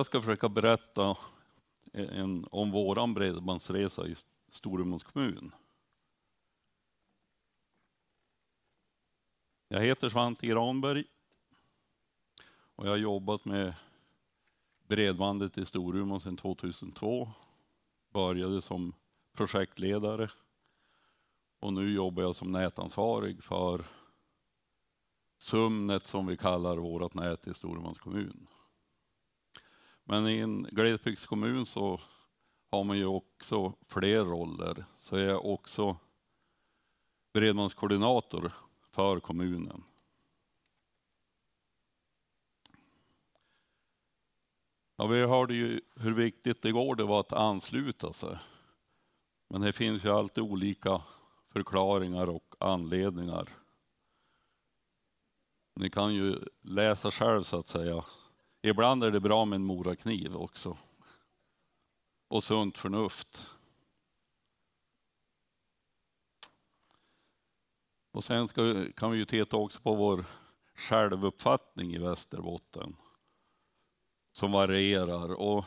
jag ska försöka berätta en, om vår bredbandsresa i Storumans kommun. Jag heter Svante Granberg och jag har jobbat med bredbandet i Storuman sedan 2002. Började som projektledare och nu jobbar jag som nätansvarig för Sumnet som vi kallar vårt nät i Storumans kommun. Men i en glesbygdskommun så har man ju också fler roller. Så jag är också bredbandskoordinator för kommunen. Ja, vi hörde ju hur viktigt det går det var att ansluta sig. Men det finns ju alltid olika förklaringar och anledningar. Ni kan ju läsa själv så att säga Ibland är det bra med en morakniv också. Och sunt förnuft. Och sen ska, kan vi ju titta också på vår självuppfattning i Västerbotten som varierar. Och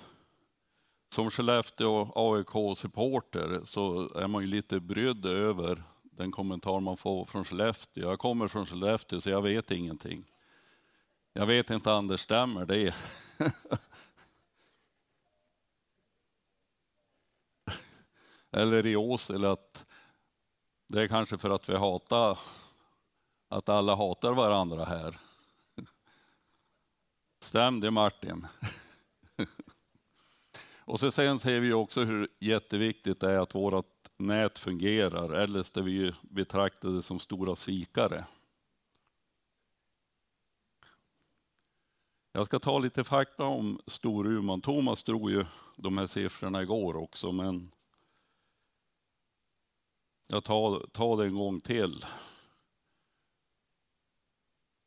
som Skellefteå och AIK-supporter så är man ju lite brydd över den kommentar man får från Skellefteå. Jag kommer från Skellefteå så jag vet ingenting. Jag vet inte, Anders, stämmer det? Eller i Åsele att det är kanske för att vi hatar, att alla hatar varandra här. Stäm det Martin? Och sen ser vi också hur jätteviktigt det är att vårt nät fungerar, eller är vi betraktade som stora svikare. Jag ska ta lite fakta om Storuman. Thomas drog ju de här siffrorna igår också, men jag tar, tar det en gång till.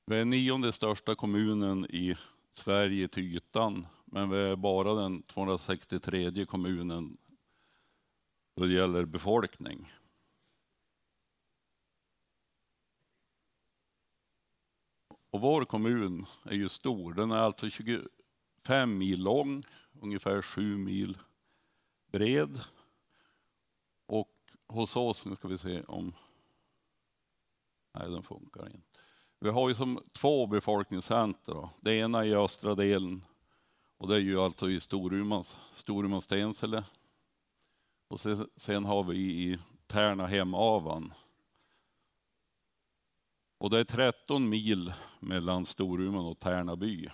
Vi är nionde största kommunen i Sverige till ytan, men vi är bara den 263 kommunen då det gäller befolkning. Och vår kommun är ju stor. Den är alltså 25 mil lång, ungefär 7 mil bred. Och hos oss, nu ska vi se om... Nej, den funkar inte. Vi har ju som två befolkningscentra. Det ena i östra delen och det är ju alltså i Storumans, Storuman-Stensele. Och sen, sen har vi i Tärna-Hemavan och det är 13 mil mellan Storuman och Tärnaby.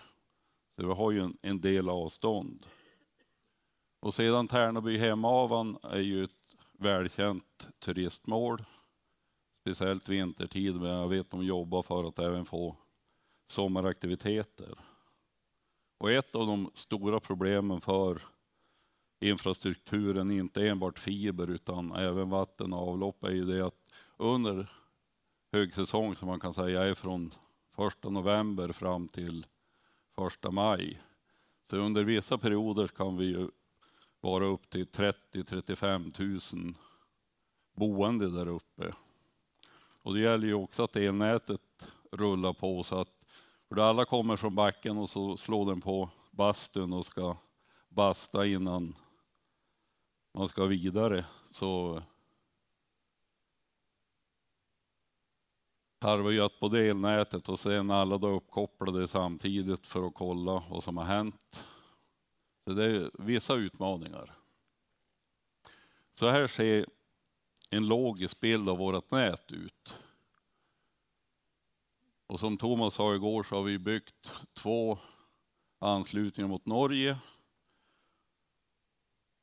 Så vi har ju en, en del avstånd. Och sedan Tärnaby Hemavan är ju ett välkänt turistmål. Speciellt vintertid, men jag vet de jobbar för att även få sommaraktiviteter. Och ett av de stora problemen för infrastrukturen, inte enbart fiber utan även vatten och avlopp, är ju det att under högsäsong som man kan säga är från 1 november fram till 1 maj. Så under vissa perioder kan vi ju vara upp till 30-35 000 boende där uppe. Och det gäller ju också att elnätet rullar på så att för alla kommer från backen och så slår den på bastun och ska basta innan man ska vidare. Så har vi harvade på det elnätet och sen alla då uppkopplade samtidigt för att kolla vad som har hänt. Så det är vissa utmaningar. Så här ser en logisk bild av vårt nät ut. Och som Thomas sa igår så har vi byggt två anslutningar mot Norge.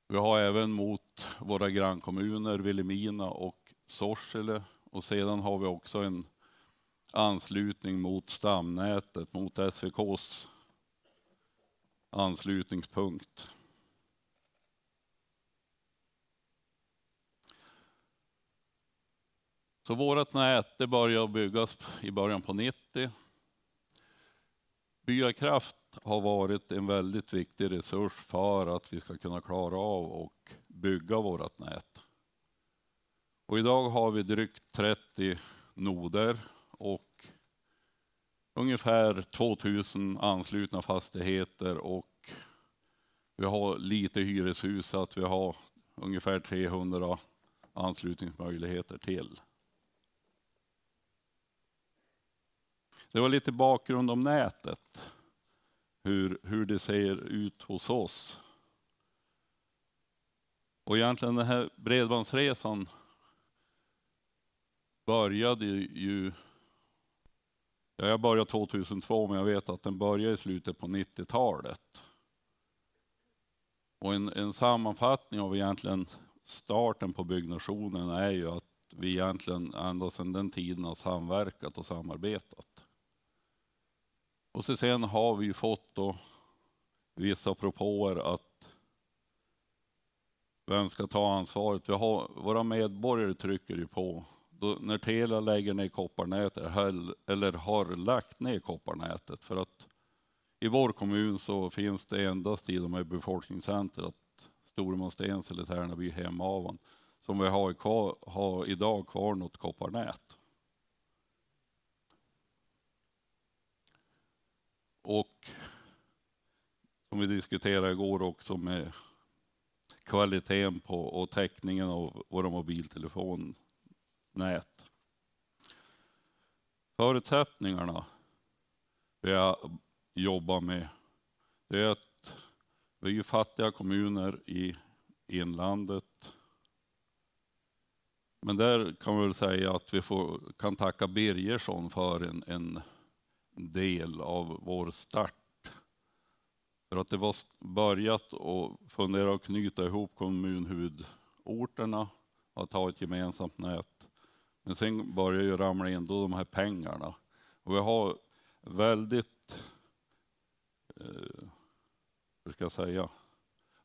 Vi har även mot våra grannkommuner Vilhelmina och Sorsele. Och sedan har vi också en anslutning mot stamnätet, mot SVKs anslutningspunkt. Så vårt nät det börjar byggas i början på 90. Byakraft har varit en väldigt viktig resurs för att vi ska kunna klara av och bygga vårt nät. Och idag har vi drygt 30 noder och ungefär 2000 anslutna fastigheter och vi har lite hyreshus så att vi har ungefär 300 anslutningsmöjligheter till. Det var lite bakgrund om nätet, hur, hur det ser ut hos oss. Och egentligen den här bredbandsresan började ju Ja, jag började 2002, men jag vet att den började i slutet på 90-talet. Och en, en, sammanfattning av egentligen starten på byggnationen är ju att vi egentligen ända sedan den tiden har samverkat och samarbetat. Och så sen har vi fått då vissa propåer att vem ska ta ansvaret? Vi har, våra medborgare trycker ju på då, när Telia lägger ner kopparnätet, eller har lagt ner kopparnätet, för att i vår kommun så finns det endast i de här befolkningscentret, att eller Tärnaby, Hemavan, som vi har, kvar, har idag kvar något kopparnät. Och som vi diskuterade igår också med kvaliteten på och täckningen av våra mobiltelefoner nät. Förutsättningarna vi jobbar med, det är att vi är fattiga kommuner i inlandet. Men där kan vi väl säga att vi får, kan tacka Birgersson för en, en del av vår start. För att det var börjat och fundera och knyta ihop kommunhuvudorterna att ha ett gemensamt nät. Men sen börjar ju ramla in då de här pengarna. Och vi har väldigt, eh, hur ska jag säga,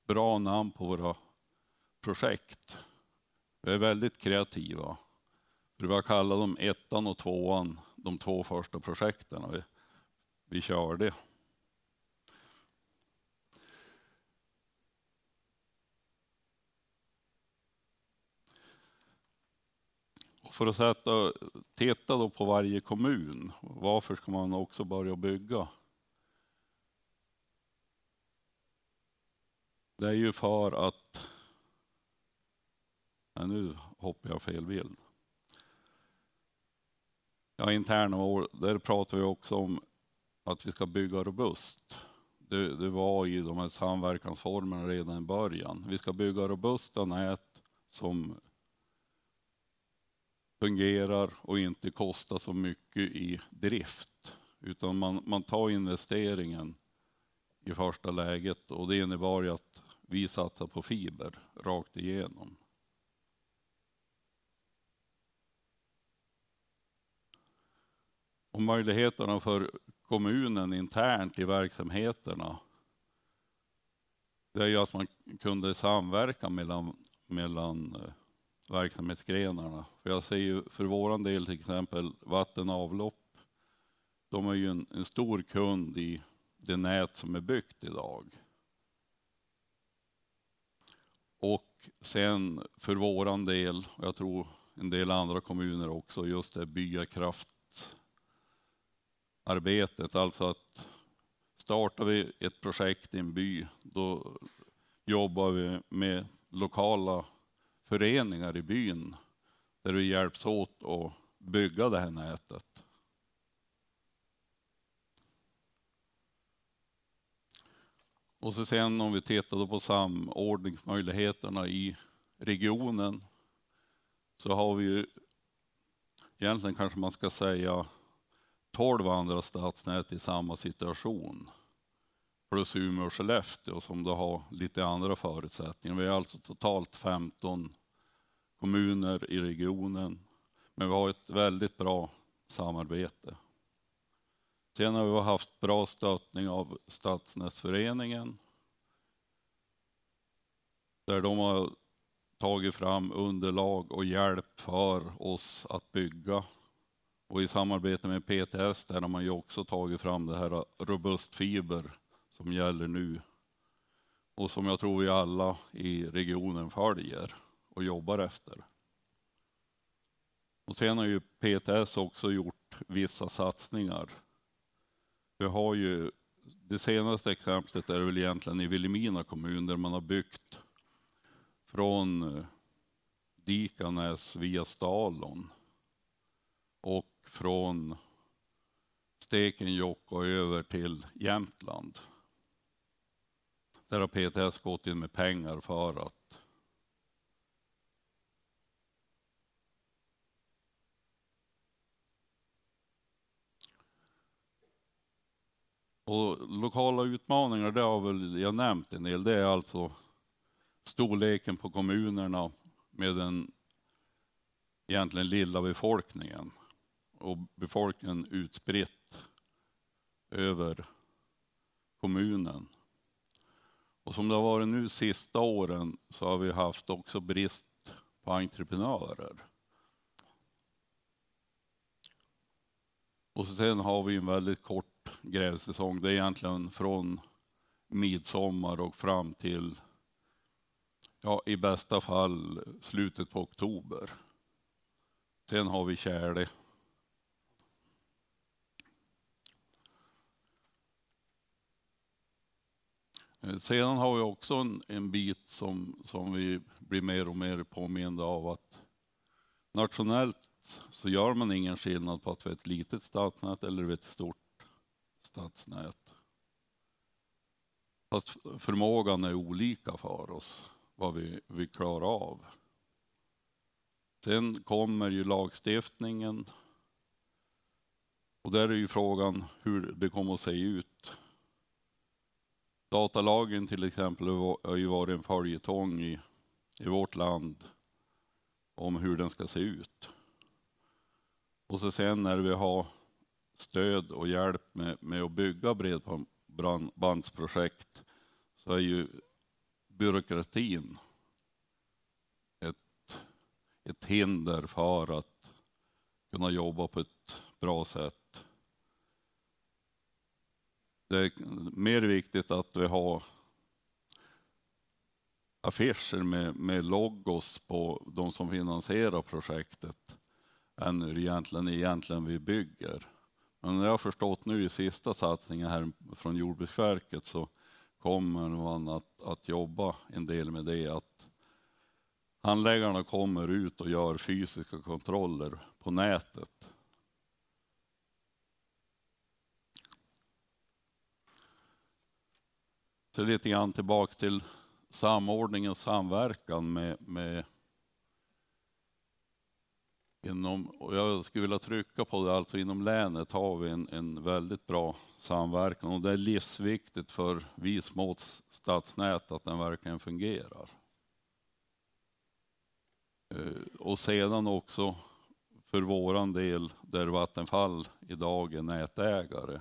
bra namn på våra projekt. Vi är väldigt kreativa. Vi brukar kalla dem ettan och tvåan, de två första projekten vi, vi körde. för att sätta, titta då på varje kommun, varför ska man också börja bygga? Det är ju för att... Nej, nu hoppar jag fel bild. Ja, interna mål, där pratar vi också om att vi ska bygga robust. Det, det var i de här samverkansformerna redan i början. Vi ska bygga robusta nät som fungerar och inte kostar så mycket i drift. Utan man, man tar investeringen i första läget och det innebar ju att vi satsar på fiber rakt igenom. Och möjligheterna för kommunen internt i verksamheterna det är ju att man kunde samverka mellan, mellan eh, verksamhetsgrenarna. För jag ser ju för vår del till exempel vatten avlopp. De är ju en, en stor kund i det nät som är byggt idag. Och sen för vår del, och jag tror en del andra kommuner också, just det byakraftarbetet. Alltså att startar vi ett projekt i en by, då jobbar vi med lokala föreningar i byn där vi hjälps åt att bygga det här nätet. Och så sen om vi tittade på samordningsmöjligheterna i regionen så har vi ju egentligen kanske man ska säga tolv andra stadsnät i samma situation plus Umeå och Skellefteå som då har lite andra förutsättningar. Vi är alltså totalt 15 kommuner i regionen, men vi har ett väldigt bra samarbete. Sen har vi haft bra stöttning av Stadsnätsföreningen där de har tagit fram underlag och hjälp för oss att bygga. Och i samarbete med PTS där de har ju också tagit fram det här eh, Robust Fiber som gäller nu och som jag tror vi alla i regionen följer och jobbar efter. Och sen har ju PTS också gjort vissa satsningar. Vi har ju, det senaste exemplet är väl egentligen i Vilhelmina kommun där man har byggt från Dikanäs via Stalon och från Stekenjokk och över till Jämtland. Där har PTS gått in med pengar för att Och lokala utmaningar, det har väl jag nämnt en del. Det är alltså storleken på kommunerna med den egentligen lilla befolkningen och befolkningen utspritt över kommunen. Och som det har varit nu sista åren så har vi haft också brist på entreprenörer. Och sen har vi en väldigt kort grävsäsong. Det är egentligen från midsommar och fram till, ja, i bästa fall slutet på oktober. Sen har vi tjäle Eh, sedan har vi också en, en bit som, som vi blir mer och mer påminda av att nationellt så gör man ingen skillnad på att vi är ett litet stadsnät eller ett stort stadsnät. Fast förmågan är olika för oss, vad vi, vi klarar av. Sen kommer ju lagstiftningen. Och där är ju frågan hur det kommer att se ut Datalagen till exempel har ju varit en följetong i, i vårt land om hur den ska se ut. Och så sen när vi har stöd och hjälp med, med att bygga bredbandsprojekt så är ju byråkratin ett, ett hinder för att kunna jobba på ett bra sätt. Det är mer viktigt att vi har affischer med, med logos på de som finansierar projektet än hur egentligen, egentligen vi bygger. Men jag har förstått nu i sista satsningen här från Jordbruksverket så kommer man att, att jobba en del med det. Att handläggarna kommer ut och gör fysiska kontroller på nätet Så lite grann tillbaka till samordning och samverkan med, med inom, och jag skulle vilja trycka på det, alltså inom länet har vi en, en väldigt bra samverkan och det är livsviktigt för vi små stadsnät att den verkligen fungerar. Eh, och sedan också för våran del, där Vattenfall idag är nätägare,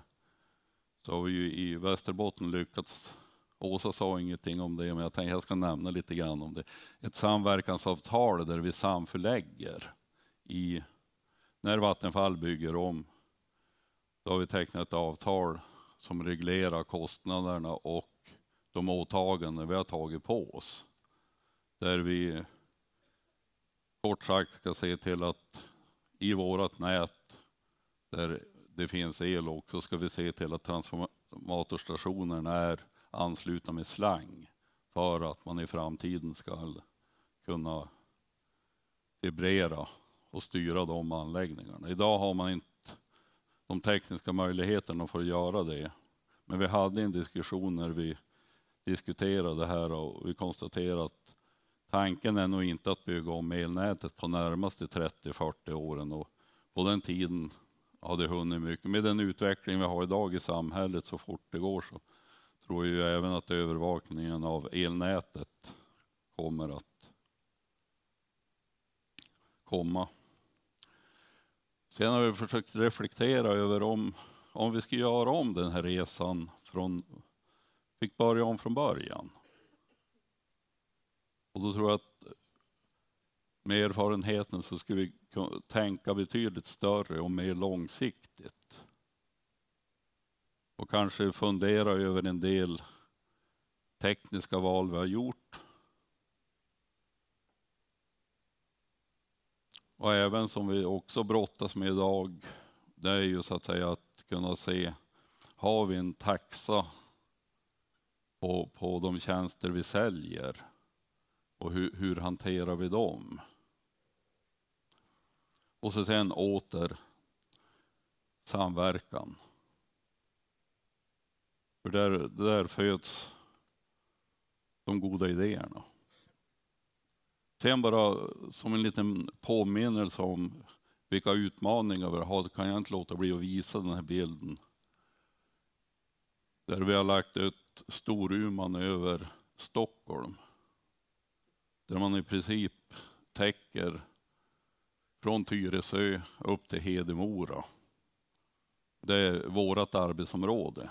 så har vi ju i Västerbotten lyckats Åsa sa ingenting om det, men jag tänkte jag ska nämna lite grann om det. Ett samverkansavtal där vi samförlägger i, när Vattenfall bygger om, då har vi tecknat ett avtal som reglerar kostnaderna och de åtaganden vi har tagit på oss. Där vi kort sagt ska se till att i vårt nät där det finns el också ska vi se till att transformatorstationerna är ansluta med slang för att man i framtiden ska kunna vibrera och styra de anläggningarna. Idag har man inte de tekniska möjligheterna för att göra det. Men vi hade en diskussion när vi diskuterade det här och vi konstaterade att tanken är nog inte att bygga om elnätet på närmaste 30-40 åren. Och på den tiden har det hunnit mycket. Med den utveckling vi har idag i samhället så fort det går så tror ju även att övervakningen av elnätet kommer att komma. Sen har vi försökt reflektera över om, om vi ska göra om den här resan från, fick börja om från början. Och då tror jag att med erfarenheten så ska vi tänka betydligt större och mer långsiktigt och kanske fundera över en del tekniska val vi har gjort. Och även som vi också brottas med idag, det är ju så att säga att kunna se, har vi en taxa på, på de tjänster vi säljer? Och hur, hur hanterar vi dem? Och så sen åter samverkan. För där, där föds de goda idéerna. Sen bara som en liten påminnelse om vilka utmaningar vi har, kan jag inte låta bli att visa den här bilden. Där vi har lagt ut Storuman över Stockholm. Där man i princip täcker från Tyresö upp till Hedemora. Det är vårt arbetsområde.